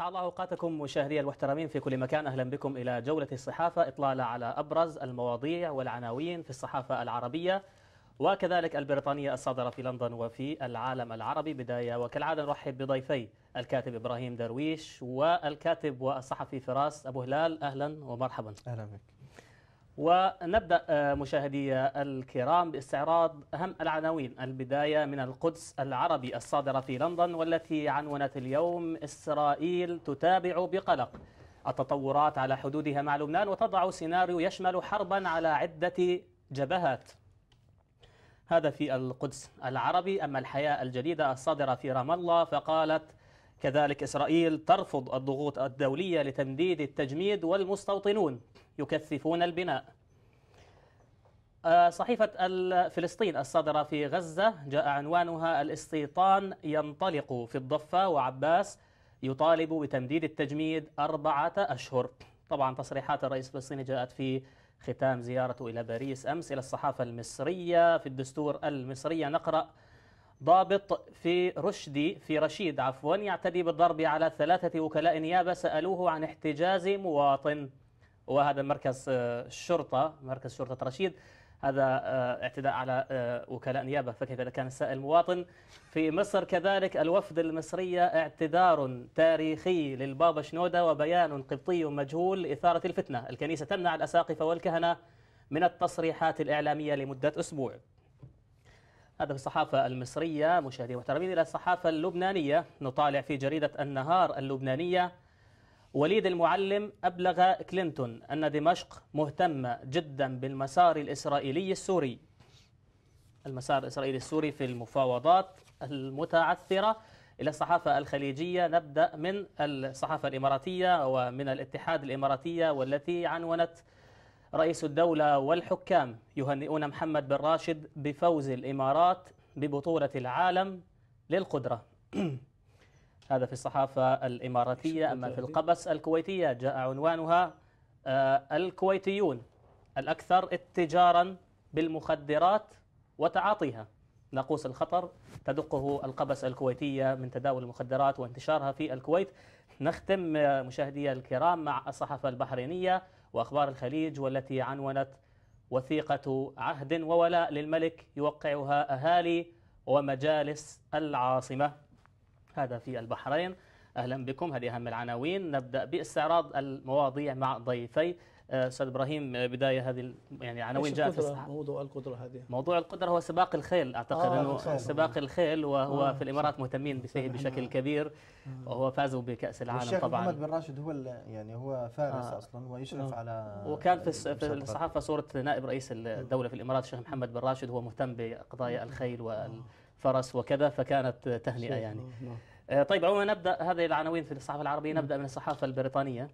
اسعد الله أوقاتكم مشاهدي المحترمين في كل مكان أهلا بكم إلى جولة الصحافة إطلالة على أبرز المواضيع والعناوين في الصحافة العربية وكذلك البريطانية الصادرة في لندن وفي العالم العربي بداية وكالعادة نرحب بضيفي الكاتب إبراهيم درويش والكاتب والصحفي فراس أبو هلال أهلا ومرحبا أهلا بك ونبدأ آه، مشاهدي الكرام باستعراض أهم العناوين البداية من القدس العربي الصادرة في لندن والتي عنونت اليوم إسرائيل تتابع بقلق التطورات على حدودها مع لبنان وتضع سيناريو يشمل حربا على عدة جبهات هذا في القدس العربي أما الحياة الجديدة الصادرة في رام الله فقالت كذلك إسرائيل ترفض الضغوط الدولية لتمديد التجميد والمستوطنون يكثفون البناء آه، صحيفة فلسطين الصادرة في غزة جاء عنوانها الاستيطان ينطلق في الضفة وعباس يطالب بتمديد التجميد أربعة أشهر طبعا تصريحات الرئيس الفلسطيني جاءت في ختام زيارته إلى باريس أمس إلى الصحافة المصرية في الدستور المصرية نقرأ ضابط في رشدي في رشيد عفوا يعتدي بالضرب على ثلاثة وكلاء نيابة سألوه عن احتجاز مواطن وهذا مركز آه، الشرطة مركز شرطة رشيد هذا آه، اعتداء على آه، وكلاء نيابة فكيف إذا كان سائل مواطن في مصر كذلك الوفد المصرية اعتذار تاريخي للبابا شنودة وبيان قبطي مجهول إثارة الفتنة الكنيسة تمنع الأساقفة والكهنة من التصريحات الإعلامية لمدة أسبوع هذا في الصحافة المصرية مشاهدينا محترمين إلى الصحافة اللبنانية نطالع في جريدة النهار اللبنانية وليد المعلم أبلغ كلينتون أن دمشق مهتمة جدا بالمسار الإسرائيلي السوري المسار الإسرائيلي السوري في المفاوضات المتعثرة إلى الصحافة الخليجية نبدأ من الصحافة الإماراتية ومن الاتحاد الإماراتية والتي عنونت رئيس الدولة والحكام يهنئون محمد بن راشد بفوز الإمارات ببطولة العالم للقدرة هذا في الصحافة الإماراتية أما في القبس الكويتية جاء عنوانها آه، الكويتيون الأكثر اتجارا بالمخدرات وتعاطيها ناقوس الخطر تدقه القبس الكويتية من تداول المخدرات وانتشارها في الكويت نختم مشاهدي الكرام مع الصحافة البحرينية وأخبار الخليج والتي عنونت وثيقة عهد وولاء للملك يوقعها أهالي ومجالس العاصمة هذا في البحرين أهلا بكم هذه أهم العناوين نبدأ باستعراض المواضيع مع ضيفي آه، استاذ ابراهيم آه، بدايه هذه يعني عناوين جاءت في الصحافه موضوع القدره هذه موضوع القدره هو سباق الخيل اعتقد آه انه الخيل. سباق الخيل وهو آه في الامارات مهتمين نعم، به نعم. بشكل كبير آه. وهو فازوا بكاس العالم طبعا محمد بن راشد هو يعني هو فارس آه اصلا ويشرف آه على وكان في, في الصحافه صوره نائب رئيس الدوله في الامارات الشيخ محمد بن راشد هو مهتم بقضايا الخيل والفرس وكذا فكانت تهنئه يعني نعم، طيب عموما نبدا هذه العناوين في الصحافه العربيه نبدا من الصحافه البريطانيه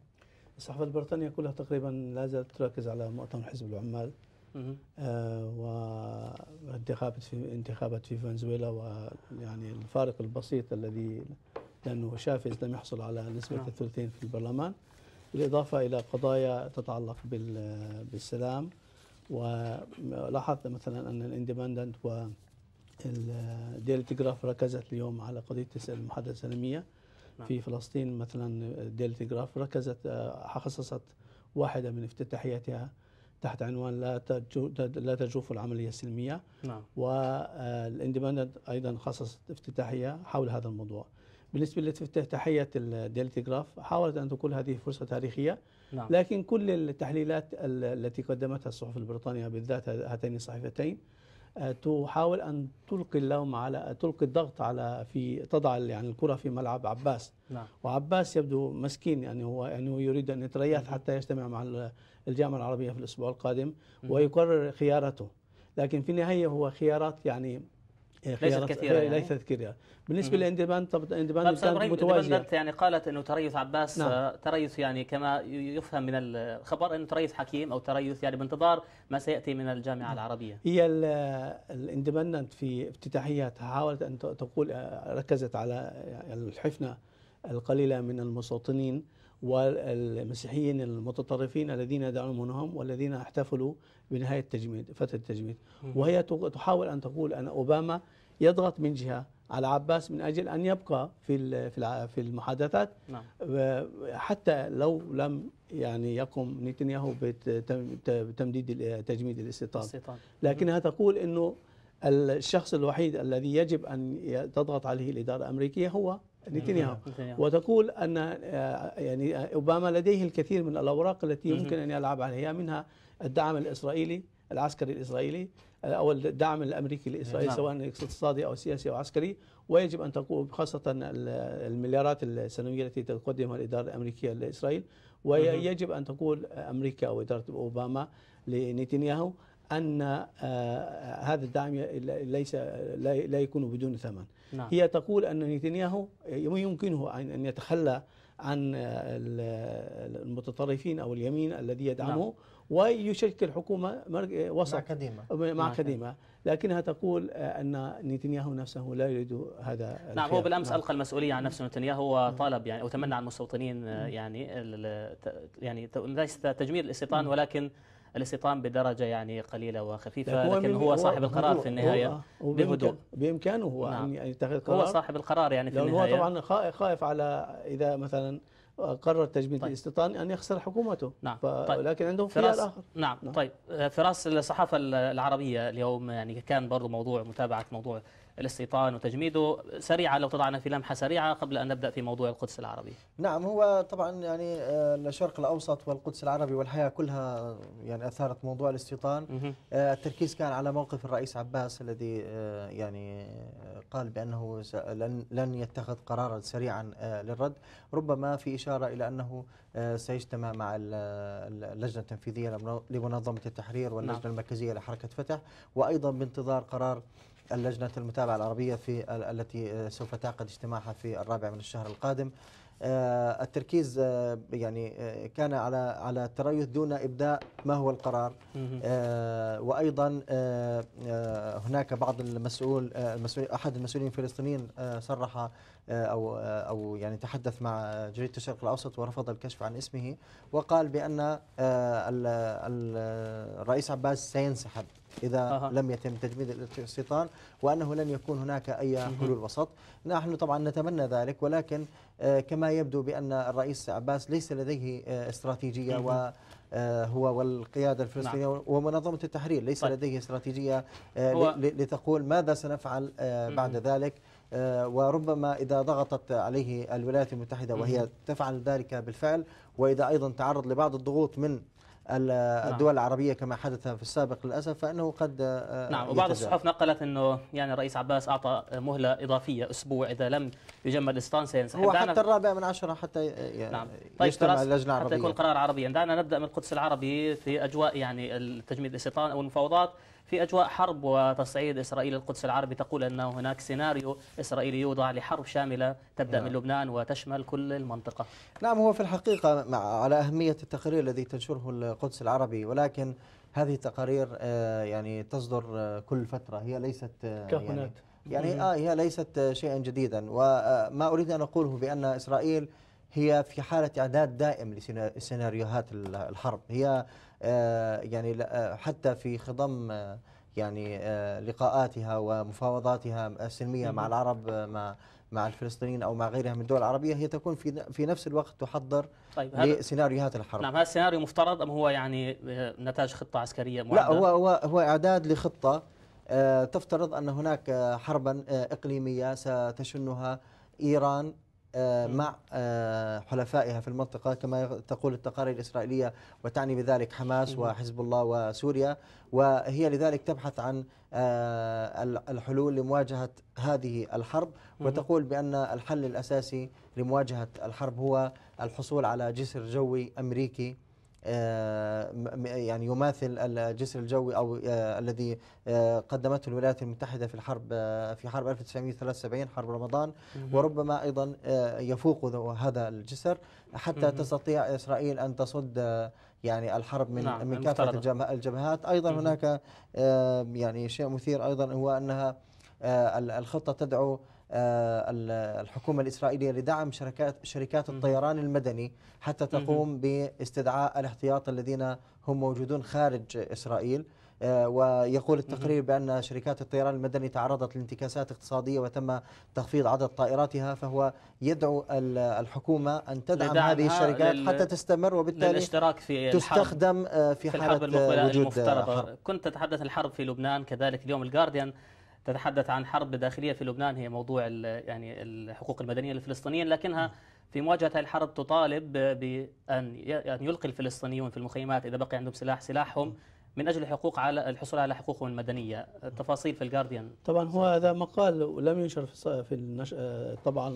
الصحافة البريطانية كلها تقريبا لا زالت تركز على مؤتمر حزب العمال آه و في انتخابات في فنزويلا ويعني الفارق البسيط الذي لأنه شافز لم يحصل على نسبة نعم. الثلثين في البرلمان بالإضافة إلى قضايا تتعلق بالسلام ولاحظت مثلا أن الاندبندنت و الديلي ركزت اليوم على قضية المحادثة السلمية نعم. في فلسطين مثلا ديلتي جراف ركزت آه، خصصت واحده من افتتاحياتها تحت عنوان لا لا تجوف العمليه السلميه نعم. والاندبندنت آه، ايضا خصصت افتتاحيه حول هذا الموضوع بالنسبه لافتتاحيه الديلتي جراف حاولت ان تقول هذه فرصه تاريخيه نعم. لكن كل التحليلات التي قدمتها الصحف البريطانيه بالذات هاتين الصحيفتين آه، تحاول ان تلقي اللوم على تلقي الضغط على في تضع يعني الكره في ملعب عباس نعم. وعباس يبدو مسكين يعني هو يعني هو يريد ان يتريث حتى يجتمع مع الجامعه العربيه في الاسبوع القادم ويقرر خيارته لكن في النهايه هو خيارات يعني إيه، ليست كثيره يعني. ليست كثيره بالنسبه للاندبان طب الاندبان متواجد يعني قالت انه تريث عباس نعم. آه، تريث يعني كما يفهم من الخبر انه تريث حكيم او تريث يعني بانتظار ما سياتي من الجامعه نعم. العربيه هي الاندبندنت في افتتاحيتها حاولت ان تقول آه، ركزت على الحفنه القليله من المستوطنين والمسيحيين المتطرفين الذين يدعمونهم والذين احتفلوا بنهاية التجميد فترة التجميد وهي تحاول أن تقول أن أوباما يضغط من جهة على عباس من أجل أن يبقى في في المحادثات نعم. حتى لو لم يعني يقم نتنياهو بتمديد تجميد الاستيطان لكنها تقول أنه الشخص الوحيد الذي يجب أن تضغط عليه الإدارة الأمريكية هو نتنياهو وتقول ان آه، يعني آه، اوباما لديه الكثير من الاوراق التي يمكن ان يلعب عليها منها الدعم الاسرائيلي العسكري الاسرائيلي آه، او الدعم الامريكي لاسرائيل نعم. سواء اقتصادي او سياسي او عسكري ويجب ان تقوم خاصه المليارات السنويه التي تقدمها الاداره الامريكيه لاسرائيل ويجب ان تقول امريكا او اداره اوباما لنتنياهو ان آه، آه، هذا الدعم ليس لا يكون بدون ثمن نعم. هي تقول ان نتنياهو يمكنه ان يتخلى عن المتطرفين او اليمين الذي يدعمه نعم. ويشكل حكومه وسط مع قديمه مع قديمه لكنها تقول آه، ان نتنياهو نفسه لا يريد هذا الخير. نعم هو بالامس نعم. القى المسؤوليه عن نفسه نتنياهو وطالب يعني او تمنى على المستوطنين نعم. يعني يعني ليس تجميل الاستيطان نعم. ولكن الاستيطان بدرجة يعني قليلة وخفيفة لكن, لكن هو صاحب القرار في النهاية آه، بهدوء بإمكانه هو نعم. أن يتخذ قرار هو صاحب القرار يعني في النهاية هو طبعا خائف على إذا مثلا قرر تجميد طيب. الاستيطان أن يخسر حكومته نعم. ف... طيب. لكن عندهم خيار آخر نعم. نعم طيب فراس الصحافة العربية اليوم يعني كان برضو موضوع متابعة موضوع الاستيطان وتجميده سريعة لو تضعنا في لمحة سريعة قبل أن نبدأ في موضوع القدس العربي نعم هو طبعا يعني آه، الشرق الأوسط والقدس العربي والحياة كلها يعني أثارت موضوع الاستيطان آه، التركيز كان على موقف الرئيس عباس الذي آه، يعني قال بأنه لن, لن يتخذ قرارا سريعا للرد ربما في إشارة إلى أنه سيجتمع مع اللجنة التنفيذية لمنظمة التحرير واللجنة نعم. المركزية لحركة فتح وأيضا بانتظار قرار اللجنة المتابعة العربية في التي آه، سوف تعقد اجتماعها في الرابع من الشهر القادم آه، التركيز آه، يعني كان على على التريث دون ابداء ما هو القرار وايضا هناك بعض المسؤول المسؤول احد المسؤولين الفلسطينيين صرح او او يعني تحدث مع جريده الشرق الاوسط ورفض الكشف عن اسمه وقال بان الرئيس عباس سينسحب إذا أه. لم يتم تجميد الاستيطان وأنه لن يكون هناك أي حلول وسط نحن طبعا نتمنى ذلك ولكن آه، كما يبدو بأن الرئيس عباس ليس لديه آه، استراتيجية و آه، هو والقيادة الفلسطينية نعم. ومنظمة التحرير ليس طيب. لديه استراتيجية لتقول ماذا سنفعل بعد ذلك وربما إذا ضغطت عليه الولايات المتحدة وهي تفعل ذلك بالفعل وإذا أيضا تعرض لبعض الضغوط من نعم. الدول نعم. العربية كما حدث في السابق للأسف فإنه قد آه، آه، نعم وبعض الصحف نقلت أنه يعني الرئيس عباس أعطى مهلة إضافية أسبوع إذا لم يجمد الإستانس سينسحب هو حتى الرابع من عشرة حتى نعم. طيب يجتمع اللجنة العربية حتى يكون قرار عربيا دعنا نبدأ من القدس العربي في أجواء يعني التجميد الاستيطان أو المفاوضات في أجواء حرب وتصعيد إسرائيل القدس العربي تقول أن هناك سيناريو إسرائيلي يوضع لحرب شاملة تبدأ نعم. من لبنان وتشمل كل المنطقة نعم هو في الحقيقة مع على أهمية التقرير الذي تنشره القدس العربي ولكن هذه التقارير آه، يعني تصدر آه، كل فترة هي ليست آه، يعني كهنات يعني, يعني آه هي ليست شيئا جديدا وما أريد أن أقوله بأن إسرائيل هي في حالة إعداد دائم لسيناريوهات الحرب هي آه، يعني آه، حتى في خضم آه، يعني لقاءاتها ومفاوضاتها السلميه مع العرب مع مع الفلسطينيين او مع غيرها من الدول العربيه هي تكون في في نفس الوقت تحضر طيب لسيناريوهات الحرب نعم هذا السيناريو مفترض ام هو يعني نتاج خطه عسكريه معدة؟ لا هو هو هو اعداد لخطه تفترض ان هناك حربا اقليميه ستشنها ايران آه، مع آه، حلفائها في المنطقة كما تقول التقارير الإسرائيلية وتعني بذلك حماس وحزب الله وسوريا وهي لذلك تبحث عن آه، الحلول لمواجهة هذه الحرب وتقول بأن الحل الأساسي لمواجهة الحرب هو الحصول على جسر جوي أمريكي آه، يعني يماثل الجسر الجوي او آه، الذي آه، قدمته الولايات المتحده في الحرب في حرب 1973 حرب رمضان وربما ايضا يفوق هذا الجسر حتى تستطيع اسرائيل ان تصد يعني الحرب من نعم من كافه الجبهات ايضا هناك يعني شيء مثير ايضا هو انها الخطه تدعو آه، الحكومة الإسرائيلية لدعم شركات شركات الطيران المدني حتى تقوم باستدعاء الاحتياط الذين هم موجودون خارج إسرائيل آه، ويقول التقرير بأن شركات الطيران المدني تعرضت لانتكاسات اقتصادية وتم تخفيض عدد طائراتها فهو يدعو الحكومة أن تدعم هذه الشركات حتى تستمر وبالتالي للاشتراك في تستخدم آه، في, في حالة الحرب وجود المفترضة حرب. كنت تتحدث الحرب في لبنان كذلك اليوم الجارديان تتحدث عن حرب داخلية في لبنان هي موضوع يعني الحقوق المدنية للفلسطينيين لكنها في مواجهة هذه الحرب تطالب بأن يلقي الفلسطينيون في المخيمات إذا بقي عندهم سلاح سلاحهم من أجل الحقوق على الحصول على حقوقهم المدنية التفاصيل في الجارديان طبعا هو هذا مقال لم ينشر في الطبعة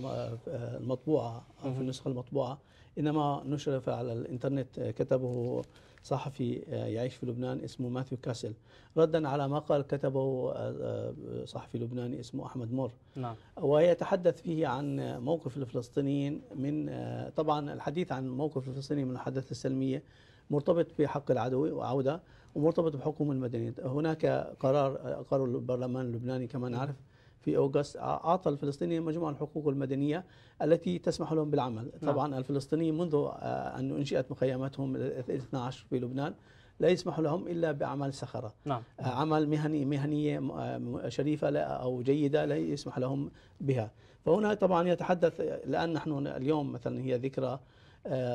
المطبوعة أو في النسخة المطبوعة إنما نشر على الإنترنت كتبه صحفي آه، يعيش في لبنان اسمه ماثيو كاسل ردا على مقال كتبه آه، آه، صحفي لبناني اسمه أحمد مور نعم. ويتحدث فيه عن موقف الفلسطينيين من طبعا الحديث عن موقف الفلسطينيين من الأحداث السلمية مرتبط بحق العدو وعودة ومرتبط بحكومه المدنية هناك قرار قرار البرلمان اللبناني كما نعرف في أوغست أعطى الفلسطينيين مجموعة الحقوق المدنية التي تسمح لهم بالعمل نعم. طبعا الفلسطينيين منذ آه، أن أنشئت مخيماتهم ال 12 في لبنان لا يسمح لهم الا باعمال سخره نعم. آه، عمل مهني مهنيه آه، شريفه او جيده لا يسمح لهم بها فهنا طبعا يتحدث الان نحن اليوم مثلا هي ذكرى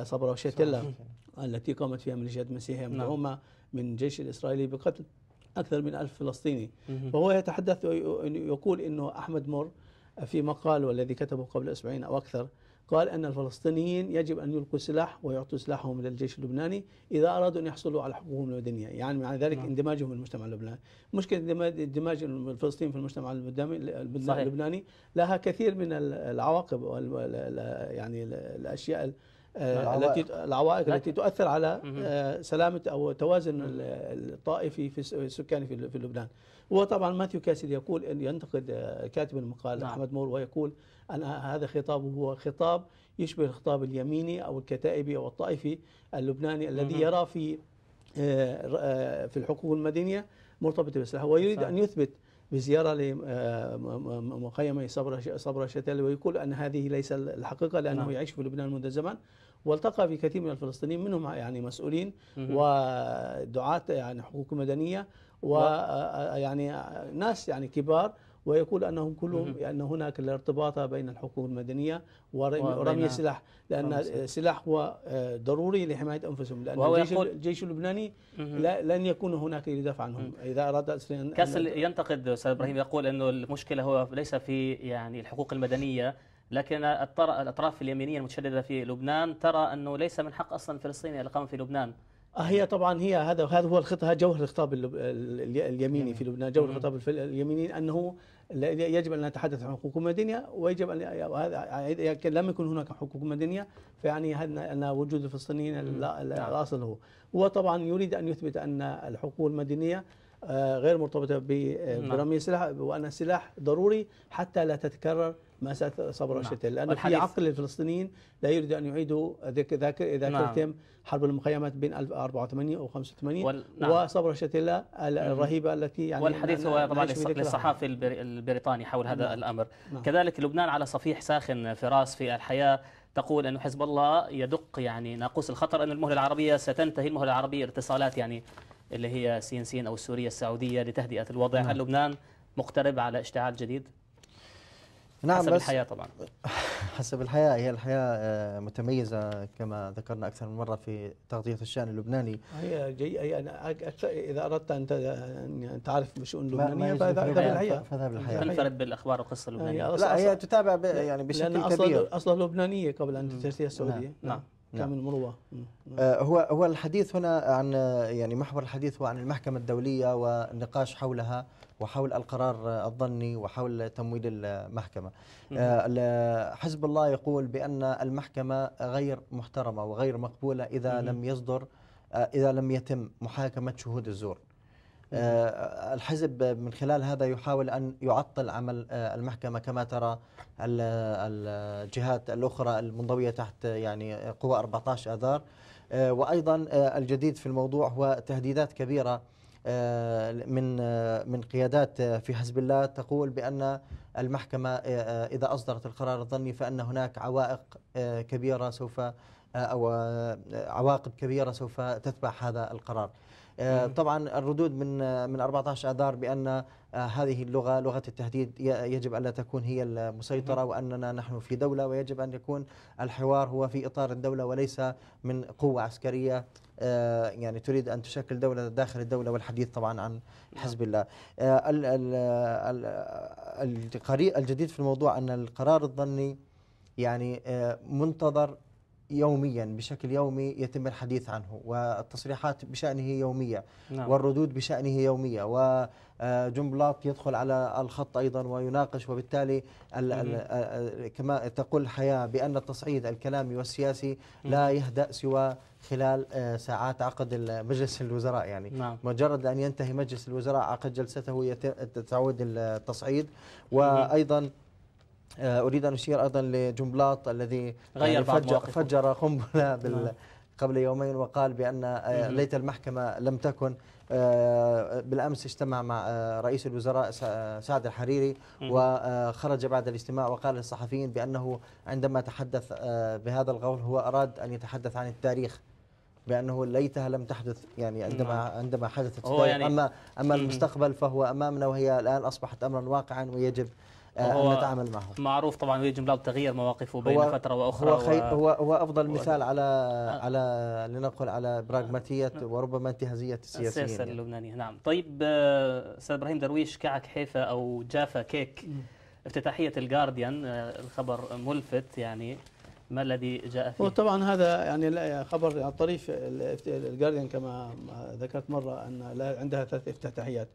صبره وشتله التي قامت فيها ميليشيات مسيحيه نعم. من الجيش الاسرائيلي بقتل أكثر من ألف فلسطيني فهو يتحدث يقول أنه أحمد مر في مقاله والذي كتبه قبل أسبوعين أو أكثر قال أن الفلسطينيين يجب أن يلقوا سلاح ويعطوا سلاحهم للجيش اللبناني إذا أرادوا أن يحصلوا على حقوقهم المدنية يعني مع ذلك نعم. اندماجهم في المجتمع اللبناني مشكلة اندماج الفلسطينيين في المجتمع اللبناني صحيح. لها كثير من العواقب يعني الأشياء التي آه، العوائق التي تؤثر على آه، سلامه او توازن الطائفي في السكان في لبنان وطبعا ماثيو كاسل يقول ان ينتقد آه، كاتب المقال نعم. احمد مور ويقول ان هذا خطابه هو خطاب يشبه الخطاب اليميني او الكتائبي او الطائفي اللبناني الذي يرى في في الحقوق المدنيه مرتبطه بالسلاح ويريد ان يثبت بزياره لمخيم صبرا صبرا شتال ويقول ان هذه ليس الحقيقه لانه نعم. يعيش في لبنان منذ زمن والتقى بكثير من الفلسطينيين منهم يعني مسؤولين ودعاة يعني حقوق مدنية ويعني ناس يعني كبار ويقول انهم كلهم ان يعني هناك الارتباط بين الحقوق المدنيه ورمي السلاح لان السلاح هو آه، ضروري لحمايه انفسهم لان وهو الجيش, الجيش اللبناني لن يكون هناك يدافع عنهم اذا اراد كاسل ينتقد استاذ ابراهيم يقول انه المشكله هو ليس في يعني الحقوق المدنيه لكن الأطراف اليمينية المتشددة في لبنان ترى أنه ليس من حق أصلا الفلسطيني الإقامة في لبنان آه، هي طبعا هي هذا هذا هو الخطاب جوهر الخطاب اليميني نعم. في لبنان جوهر الخطاب اليميني انه يجب ان نتحدث عن حقوق مدنيه ويجب ان لم يكن هناك حقوق مدنيه فيعني ان وجود الفلسطينيين لا نعم. اصل له وطبعا يريد ان يثبت ان الحقوق المدنيه آه، غير مرتبطة برمي السلاح نعم. وأن السلاح ضروري حتى لا تتكرر مسألة صبر نعم. شتل لأن في عقل الفلسطينيين لا يريد أن يعيدوا ذاكرتهم ذاكر نعم. حرب المخيمات بين 1984 و 85 وال... نعم. وصبر شتل الرهيبة التي يعني والحديث هو طبعا للصحافي البريطاني حول هذا نعم. الأمر نعم. كذلك لبنان على صفيح ساخن فراس في الحياة تقول أن حزب الله يدق يعني ناقوس الخطر أن المهلة العربية ستنتهي المهلة العربية الاتصالات يعني اللي هي سين أو السورية السعودية لتهدئة الوضع نعم. هل لبنان مقترب على اشتعال جديد؟ نعم حسب بس الحياة طبعا حسب الحياة هي الحياة آه، متميزة كما ذكرنا أكثر من مرة في تغطية الشأن اللبناني هي جي هي أنا أكثر إذا أردت أن تعرف بشؤون لبنانية فاذهب الحياة فذهب الحياة تنفرد بالأخبار والقصة اللبنانية يعني لا هي تتابع يعني بشكل كبير أصلا أصلا لبنانية قبل أن تتجه نعم. السعودية نعم, نعم. نعم. كامل مروه نعم. آه، هو هو الحديث هنا عن يعني محور الحديث هو عن المحكمه الدوليه والنقاش حولها وحول القرار الظني وحول تمويل المحكمه. آه، حزب الله يقول بان المحكمه غير محترمه وغير مقبوله اذا لم يصدر آه، اذا لم يتم محاكمه شهود الزور. آه، الحزب من خلال هذا يحاول أن يعطل عمل آه، المحكمة كما ترى الجهات الأخرى المنضوية تحت يعني قوى 14 آذار آه، وأيضا الجديد في الموضوع هو تهديدات كبيرة من من قيادات في حزب الله تقول بأن المحكمة إذا أصدرت القرار الظني فأن هناك عوائق كبيرة سوف أو عواقب كبيرة سوف تتبع هذا القرار آه، طبعا الردود من من 14 اذار بان آه، هذه اللغه لغه التهديد يجب الا تكون هي المسيطره واننا نحن في دوله ويجب ان يكون الحوار هو في اطار الدوله وليس من قوه عسكريه آه، يعني تريد ان تشكل دوله داخل الدوله والحديث طبعا عن نعم. حزب الله. الجديد في الموضوع ان القرار الظني يعني منتظر يوميا بشكل يومي يتم الحديث عنه والتصريحات بشأنه يومية نعم. والردود بشأنه يومية وجنبلاط آه، يدخل على الخط أيضا ويناقش وبالتالي آه، آه، كما تقول الحياة بأن التصعيد الكلامي والسياسي لا يهدأ سوى خلال ساعات عقد مجلس الوزراء يعني نعم. مجرد أن ينتهي مجلس الوزراء عقد جلسته تعود التصعيد وأيضا آه، اريد ان اشير ايضا لجنبلاط الذي يعني غير يعني فجر, فجر قنبله نعم. قبل يومين وقال بان آه، ليت المحكمه لم تكن آه، بالامس اجتمع مع رئيس الوزراء سعد الحريري وخرج بعد الاجتماع وقال للصحفيين بانه عندما تحدث بهذا القول هو اراد ان يتحدث عن التاريخ بانه ليتها لم تحدث يعني عندما نعم. عندما حدثت هو يعني اما اما المستقبل فهو امامنا وهي الان اصبحت امرا واقعا ويجب آه، أن نتعامل معهم معروف طبعا وليد جملاوي تغيير مواقفه بين فتره واخرى هو, خي... هو هو افضل مثال على آه. على لنقل على براغماتيه آه. وربما انتهازيه السياسيين السياسه يعني. اللبنانيه نعم طيب آه، استاذ ابراهيم درويش كعك حيفا او جافا كيك افتتاحيه الجارديان آه، الخبر ملفت يعني ما الذي جاء فيه؟ وطبعا هذا يعني, يعني خبر طريف الجارديان كما ذكرت مره ان عندها ثلاث افتتاحيات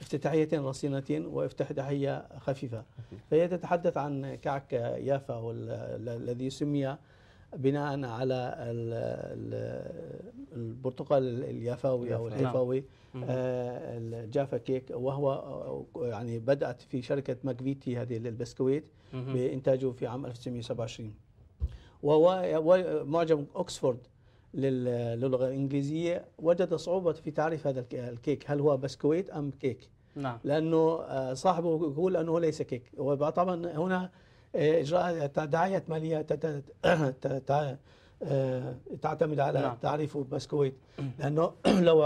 افتتاحية رصينة وافتتاحية خفيفة فهي تتحدث عن كعك يافا الذي سمي بناء على البرتقال اليافاوي او الهيفاوي نعم. آه، الجافا كيك وهو يعني بدات في شركه ماكفيتي هذه البسكويت بانتاجه في عام 1927 وهو معجم اوكسفورد للغة الإنجليزية وجد صعوبة في تعريف هذا الكيك هل هو بسكويت أم كيك نعم لأنه آه، صاحبه يقول أنه ليس كيك وطبعا هنا آه، إجراء دعاية مالية آه، تعتمد على نعم. تعريف بسكويت لأنه لو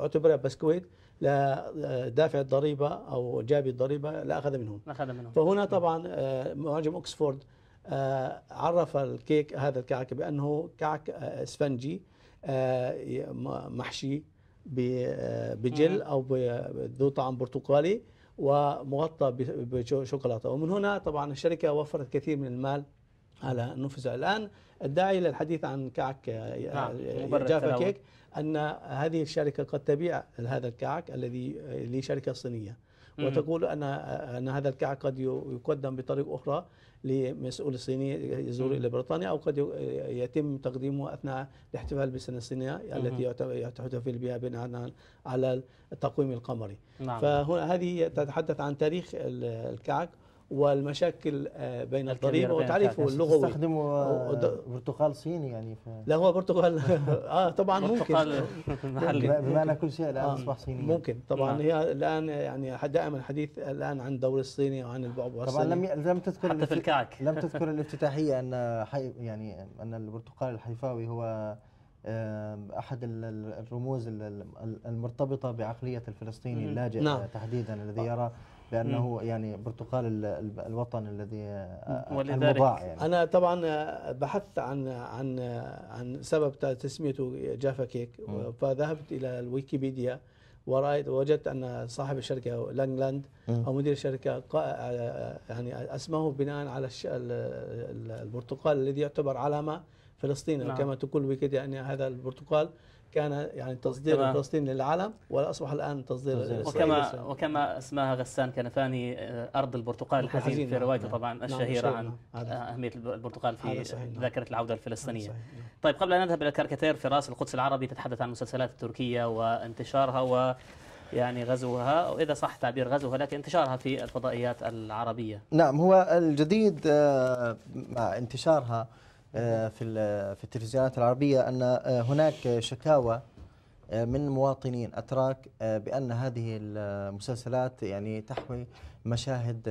اعتبر بسكويت لا دافع الضريبة أو جابي الضريبة لأخذ منهم أخذ منهم فهنا طبعا معجم أكسفورد آه، عرف الكيك هذا الكعك بأنه كعك آه، اسفنجي آه، محشي بجل أو ذو طعم برتقالي ومغطى بشوكولاتة ومن هنا طبعا الشركة وفرت كثير من المال على نفسها الآن الداعي للحديث عن كعك نعم. جافا كيك أن هذه الشركة قد تبيع هذا الكعك الذي لشركة صينية وتقول ان ان هذا الكعك قد يقدم بطريق اخرى لمسؤول صيني يزور الى بريطانيا او قد يتم تقديمه اثناء الاحتفال بالسنه الصينيه التي يحتفل بها بناء على التقويم القمري. نعم. فهنا هذه تتحدث عن تاريخ الكعك والمشاكل آه، بين الضريبه والتعريف واللغوي استخدموا آه، برتقال صيني يعني ف... لا هو برتقال اه طبعا ممكن محلي بما ان كل شيء الان آه، اصبح صيني ممكن طبعا آه. هي الان يعني دائما الحديث الان عن الدور الصيني وعن البعبع الصيني طبعا لم لم تذكر حتى في الكعك لم تذكر الافتتاحيه ان حي... يعني ان البرتقال الحيفاوي هو احد الرموز المرتبطه بعقليه الفلسطيني اللاجئ نعم. تحديدا الذي يرى لانه مم. يعني برتقال الوطن الذي آه، ولذلك المضاع يعني. انا طبعا آه، بحثت عن عن آه، عن سبب تسميته جافا كيك مم. فذهبت الى الويكيبيديا ورايت وجدت ان صاحب الشركه لانجلاند او مدير الشركه يعني اسماه بناء على البرتقال الذي يعتبر علامه فلسطين يعني نعم. كما تقول ويكيبيديا أن هذا البرتقال كان يعني تصدير فلسطين للعالم واصبح الان تصدير وكما وكما اسمها غسان كنفاني آه، ارض البرتقال الحزين في روايته نعم طبعا نعم الشهيره نعم عن آه، اهميه البرتقال في نعم. ذاكره العوده الفلسطينيه. نعم. طيب قبل ان نذهب الى الكاريكاتير في راس القدس العربي تتحدث عن المسلسلات التركيه وانتشارها و يعني غزوها أو إذا صح تعبير غزوها لكن انتشارها في الفضائيات العربية نعم هو الجديد آه، مع انتشارها آه، في في التلفزيونات العربيه ان آه، هناك شكاوى آه، من مواطنين اتراك بان هذه المسلسلات يعني تحوي مشاهد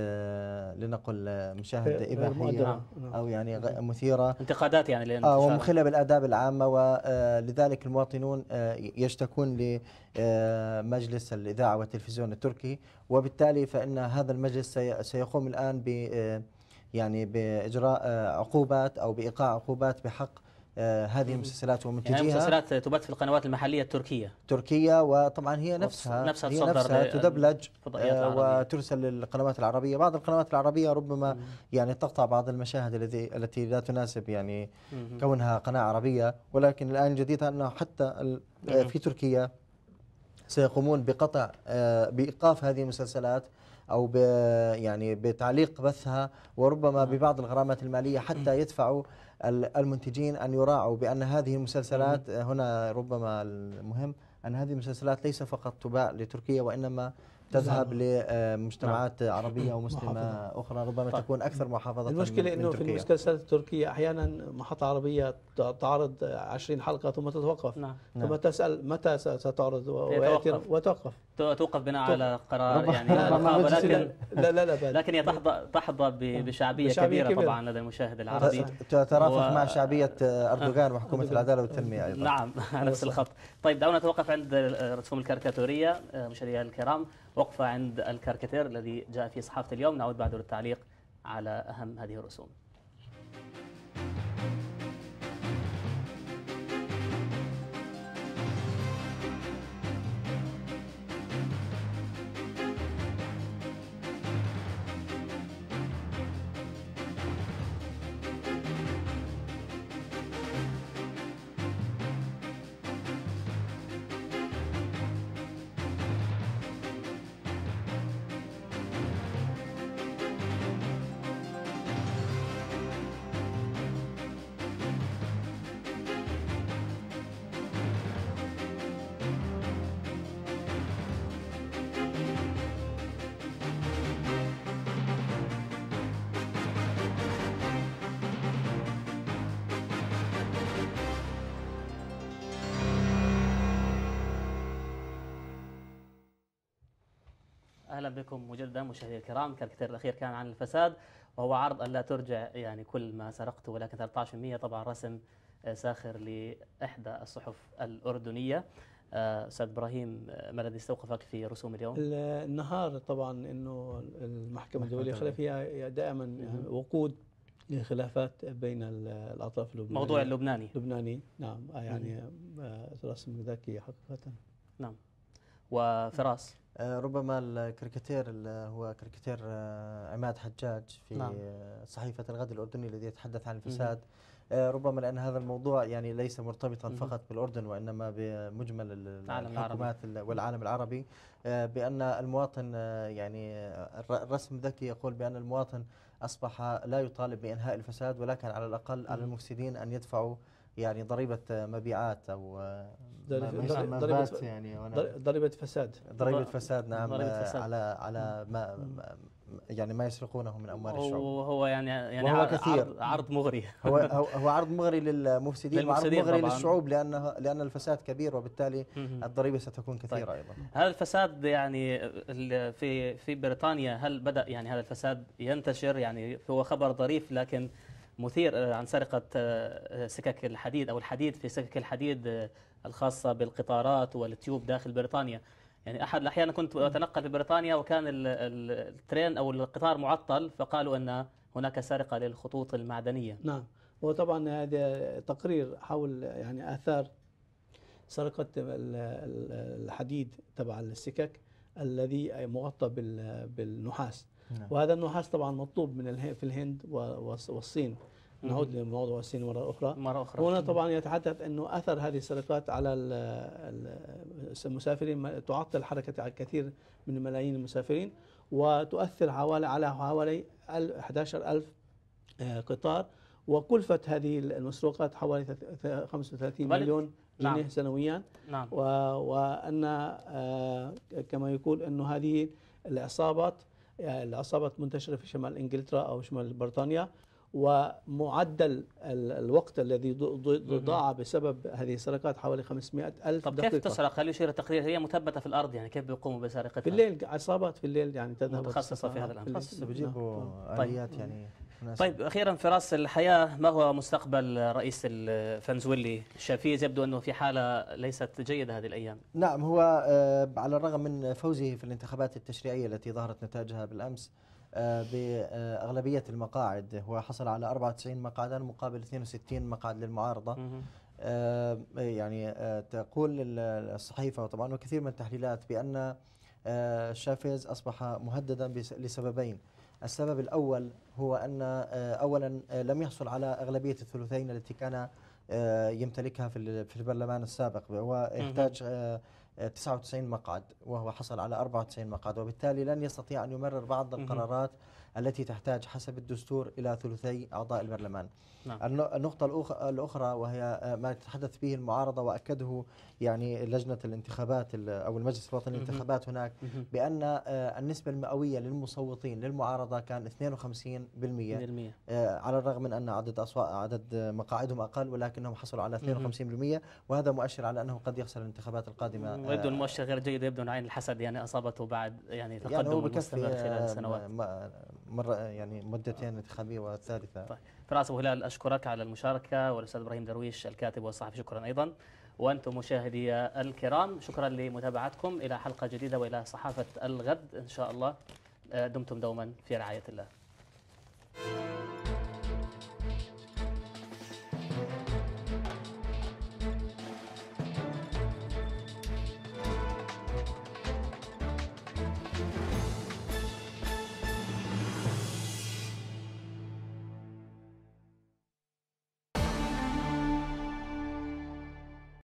لنقل مشاهد اباحيه نعم. او يعني مثيره انتقادات يعني للانتشار ومخله بالاداب العامه ولذلك المواطنون يشتكون لمجلس الاذاعه والتلفزيون التركي وبالتالي فان هذا المجلس سيقوم الان ب يعني باجراء آه، عقوبات أو بإيقاع عقوبات بحق آه، هذه المسلسلات ومنتجيها يعني المسلسلات تبث في القنوات المحلية التركية تركيا وطبعا هي نفسها نفسها, هي نفسها تدبلج آه، وترسل للقنوات العربية بعض القنوات العربية ربما يعني تقطع بعض المشاهد التي التي لا تناسب يعني كونها قناة عربية ولكن الآن الجديد أنه حتى في تركيا سيقومون بقطع بإيقاف هذه المسلسلات أو ب يعني بتعليق بثها وربما نعم. ببعض الغرامات المالية حتى نعم. يدفعوا المنتجين أن يراعوا بأن هذه المسلسلات نعم. هنا ربما المهم أن هذه المسلسلات ليس فقط تباع لتركيا وإنما تذهب نعم. لمجتمعات نعم. عربية ومسلمة أخرى ربما طيب. تكون أكثر محافظة المشكلة أنه في المسلسلات التركية أحيانا محطة عربية تعرض 20 حلقة ثم تتوقف نعم. ثم نعم. تسأل متى ستعرض ويأتي وتوقف توقف بناء على قرار يعني لكن لا لا لا لكن هي تحظى تحظى بشعبية كبيرة طبعا لدى المشاهد العربي تترافق مع شعبية آه. أردوغان وحكومة العدالة والتنمية أيضا نعم نفس أيوة، الخط طيب دعونا نتوقف عند الرسوم الكاريكاتورية آه، مشاهدينا الكرام وقفة عند الكاركتير الذي جاء في صحافة اليوم نعود بعده للتعليق على أهم هذه الرسوم اهلا بكم مجددا مشاهدينا الكرام الكاركتير الاخير كان عن الفساد وهو عرض ان لا ترجع يعني كل ما سرقته ولكن 13% طبعا رسم آه، ساخر لاحدى الصحف الاردنيه آه، استاذ ابراهيم آه، ما الذي استوقفك في رسوم اليوم؟ النهار طبعا انه المحكمه الدوليه فيها دائما وقود لخلافات بين الاطراف اللبنانيه موضوع اللبناني اللبناني نعم يعني رسم ذكي حقيقه نعم وفراس آه، ربما الكريكاتير اللي هو كريكاتير آه، عماد حجاج في نعم. صحيفة الغد الأردني الذي يتحدث عن الفساد آه، ربما لأن هذا الموضوع يعني ليس مرتبطا فقط بالأردن وإنما بمجمل الحكومات والعالم العربي بأن المواطن يعني الرسم الذكي يقول بأن المواطن أصبح لا يطالب بإنهاء الفساد ولكن على الأقل على المفسدين أن يدفعوا يعني ضريبة مبيعات أو ضريبه يعني ضريبه فساد ضريبه فساد نعم ضريبة آه، فساد. على على ما يعني ما يسرقونه من اموال الشعوب وهو يعني يعني وهو عرض كثير عرض, عرض مغري هو هو عرض مغري للمفسدين, للمفسدين وعرض مغري طبعاً. للشعوب لانه لان الفساد كبير وبالتالي الضريبه ستكون كثيره طيب. ايضا هل الفساد يعني في في بريطانيا هل بدا يعني هذا الفساد ينتشر يعني هو خبر ظريف لكن مثير عن سرقه آه، سكك الحديد او الحديد في سكك الحديد آه، الخاصة بالقطارات والتيوب داخل بريطانيا يعني أحد الأحيان كنت أتنقل في بريطانيا وكان الترين أو القطار معطل فقالوا أن هناك سرقة للخطوط المعدنية نعم وطبعا هذا تقرير حول يعني آثار سرقة الحديد تبع السكك الذي مغطى بالنحاس نعم. وهذا النحاس طبعا مطلوب من في الهند والصين نعود لموضوع الصين مرة أخرى مرة أخرى هنا طبعا يتحدث أنه أثر هذه السرقات على المسافرين تعطل حركة كثير من ملايين المسافرين وتؤثر حوالي على حوالي 11000 آه، قطار وكلفة هذه المسروقات حوالي 35 مليون نعم. جنيه نعم. سنويا نعم. وأن آه، كما يقول أنه هذه العصابات آه، العصابات منتشرة في شمال إنجلترا أو شمال بريطانيا ومعدل الوقت الذي ضاع بسبب هذه السرقات حوالي 500 ألف طب دقيقة. كيف تسرق؟ هل يشير التقرير هي مثبتة في الأرض يعني كيف بيقوموا بسرقتها؟ الليل عصابات في الليل يعني تذهب متخصصة في هذا الأمر متخصصة بيجيبوا آليات طيب. يعني طيب, طيب، أخيرا فراس الحياة ما هو مستقبل رئيس الفنزويلي الشافيز يبدو أنه في حالة ليست جيدة هذه الأيام نعم هو آه، على الرغم من فوزه في الانتخابات التشريعية التي ظهرت نتائجها بالأمس آه، باغلبيه المقاعد هو حصل على 94 مقعدا مقابل 62 مقعد للمعارضه آه، يعني آه، تقول الصحيفه وطبعا وكثير من التحليلات بان شافيز اصبح مهددا لسببين السبب الاول هو ان اولا لم يحصل على اغلبيه الثلثين التي كان يمتلكها في البرلمان السابق ويحتاج 99 آه، مقعد وهو حصل على 94 مقعد وبالتالي لن يستطيع أن يمرر بعض القرارات التي تحتاج حسب الدستور إلى ثلثي أعضاء البرلمان نعم. النقطة الأخرى وهي آه، ما تحدث به المعارضة وأكده يعني لجنة الانتخابات أو المجلس الوطني للانتخابات هناك بأن آه، النسبة المئوية للمصوتين للمعارضة كان 52% آه، على الرغم من أن عدد أصوات عدد مقاعدهم أقل ولكنهم حصلوا على 52% وهذا مؤشر على أنه قد يخسر الانتخابات القادمة ويبدو المؤشر غير جيد يبدو عين الحسد يعني أصابته بعد يعني, يعني تقدم يعني المستمر خلال سنوات مرة يعني مدتين انتخابية وثالثة طيب فراس أبو هلال أشكرك على المشاركة والأستاذ إبراهيم درويش الكاتب والصحفي شكرا أيضا وأنتم مشاهدي الكرام شكرا لمتابعتكم إلى حلقة جديدة وإلى صحافة الغد إن شاء الله آه، دمتم دوما في رعاية الله